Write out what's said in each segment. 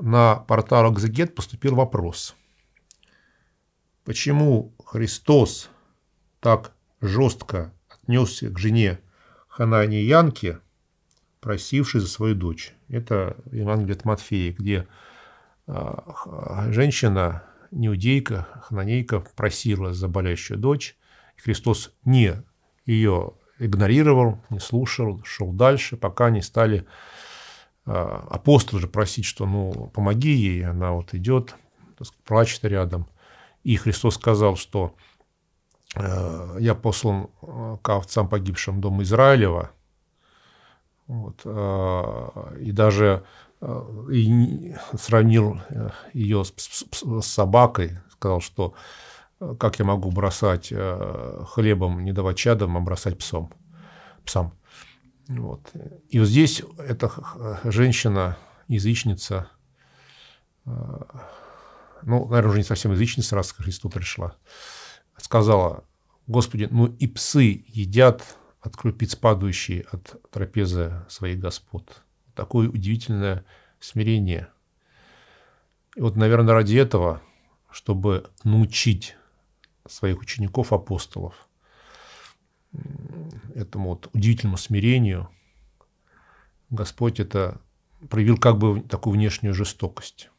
на портал Экзегет e поступил вопрос. Почему Христос так жестко отнесся к жене Ханане Янке, просившей за свою дочь? Это Евангелие от Матфея, где а, женщина, неудейка, хананейка, просила за болящую дочь. И Христос не ее игнорировал, не слушал, шел дальше, пока не стали Э, апостол же просить, что ну помоги ей, она вот идет, сказать, плачет рядом. И Христос сказал, что э, я послан э, к овцам погибшим дома Израилева. Вот, и даже и сравнил ее с, с, с собакой, сказал, что как я могу бросать хлебом, не давать чадом, а бросать псом, псам. Вот. И вот здесь эта женщина, язычница, э, ну, наверное, уже не совсем язычница, раз к Христу пришла, сказала, Господи, ну и псы едят от крупиц падающие от трапезы своих господ. Такое удивительное смирение. И вот, наверное, ради этого, чтобы научить своих учеников-апостолов – этому вот удивительному смирению Господь это проявил как бы такую внешнюю жестокость.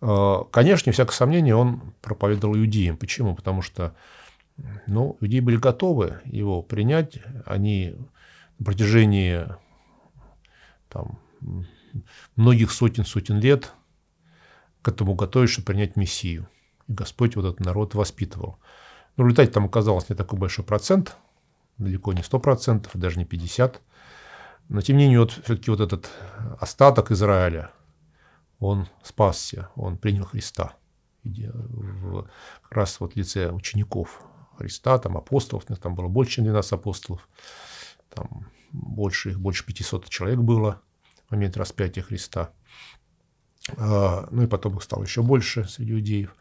А, конечно, всякое сомнение, он проповедовал иудеям. Почему? Потому что ну, иудеи были готовы его принять. Они на протяжении там, многих сотен, сотен лет к этому готовились, чтобы принять Мессию. И Господь вот этот народ воспитывал ну летать там оказалось не такой большой процент, далеко не 100%, даже не 50%. Но тем не менее, вот все-таки вот этот остаток Израиля, он спасся, он принял Христа. Э, в, как раз вот в лице учеников Христа, там апостолов, там было больше, чем 12 апостолов, там больше, их больше 500 человек было в момент распятия Христа. А, ну и потом их стало еще больше среди иудеев.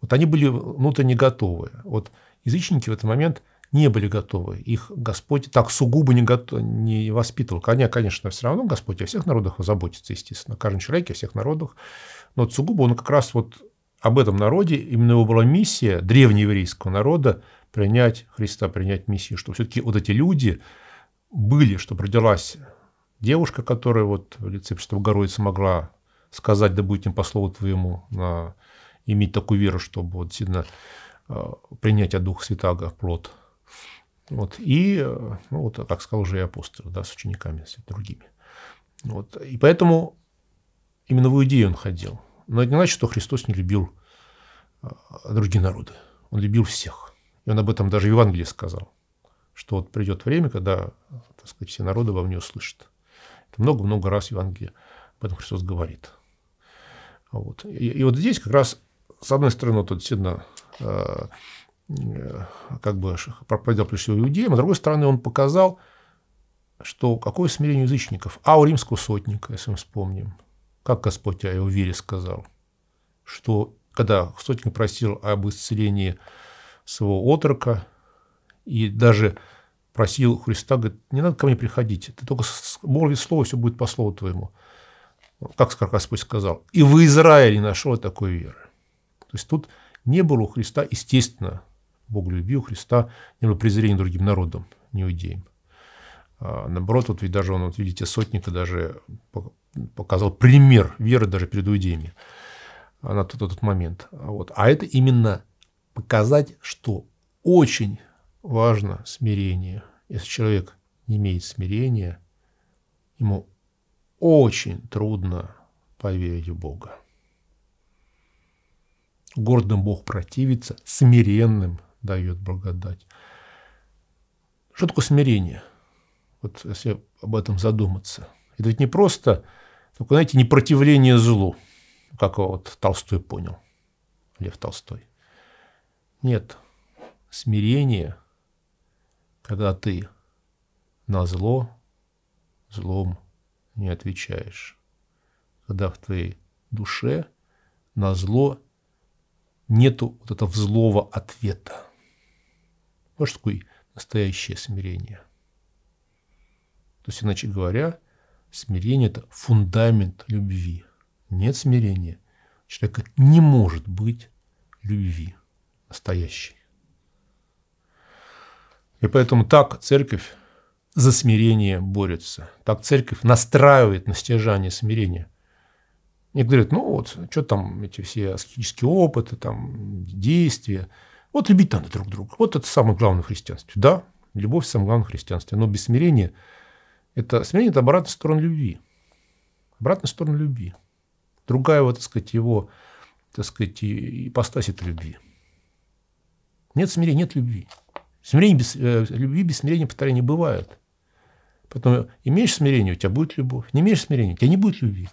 Вот они были внутренне готовы. Вот язычники в этот момент не были готовы. Их Господь так сугубо не, готов, не воспитывал. Коня, конечно, все равно Господь о всех народах заботится, естественно. О каждом человеке, о всех народах. Но вот сугубо он как раз вот об этом народе, именно его была миссия древнееврейского народа принять Христа, принять миссию, что все-таки вот эти люди были, чтобы родилась девушка, которая вот в лице Богородицы могла сказать, да будет им по слову твоему, на, иметь такую веру, чтобы вот сильно Э, принятия Духа Святаго в плод. Вот. И, э, ну, вот, как сказал уже и апостол, да, с учениками, с другими. Вот. И поэтому именно в Иудею он ходил. Но это не значит, что Христос не любил э, другие народы. Он любил всех. И он об этом даже в Евангелии сказал, что вот придет время, когда так сказать, все народы во мне услышат. Это много-много раз в Евангелии об этом Христос говорит. Вот. И, и вот здесь как раз, с одной стороны, тут вот, действительно Э, как бы проповедовал прежде всего иудеям, а с другой стороны он показал, что какое смирение язычников. А у римского сотника, если мы вспомним, как Господь о его вере сказал, что когда сотник просил об исцелении своего отрока и даже просил Христа, говорит, не надо ко мне приходить, ты только молви слово, все будет по слову твоему. Как Господь сказал. И в Израиле нашел такой веры. То есть тут не было у Христа, естественно, Бог любил Христа, не было презрения другим народам, не иудеям. А наоборот, вот ведь даже он, вот видите, сотника даже показал пример веры даже перед иудеями а, на тот, тот момент. А вот. А это именно показать, что очень важно смирение. Если человек не имеет смирения, ему очень трудно поверить в Бога. Гордым Бог противится, смиренным дает благодать. Что такое смирение? Вот если об этом задуматься. Это ведь не просто, только, ну, знаете, не противление злу, как вот Толстой понял, Лев Толстой. Нет, смирение, когда ты на зло злом не отвечаешь, когда в твоей душе на зло нету вот этого злого ответа. Вот что такое настоящее смирение. То есть, иначе говоря, смирение – это фундамент любви. Нет смирения. Человека не может быть любви настоящей. И поэтому так церковь за смирение борется. Так церковь настраивает на стяжание смирения. Некоторые говорят, ну вот, что там эти все аскетические опыты, там, действия. Вот любить надо друг друга. Вот это самое главное в христианстве. Да, любовь – самое главное в христианстве. Но без смирения – это смирение – это обратная сторона любви. Обратная сторона любви. Другая, вот, так сказать, его, так сказать, ипостась – это любви. Нет смирения, нет любви. Смирение без, э, любви без смирения, повторения не бывает. Поэтому имеешь смирение, у тебя будет любовь. Не имеешь смирения, у тебя не будет любви.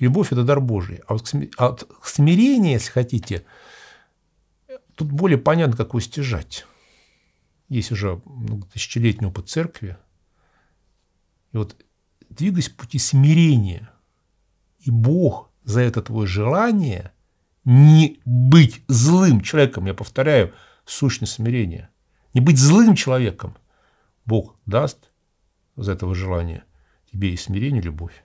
Любовь – это дар Божий. А вот а смирение, если хотите, тут более понятно, как его стяжать. Есть уже тысячелетний опыт церкви. И вот двигаясь по пути смирения. И Бог за это твое желание не быть злым человеком, я повторяю, сущность смирения, не быть злым человеком, Бог даст за этого желания тебе и смирение, и любовь.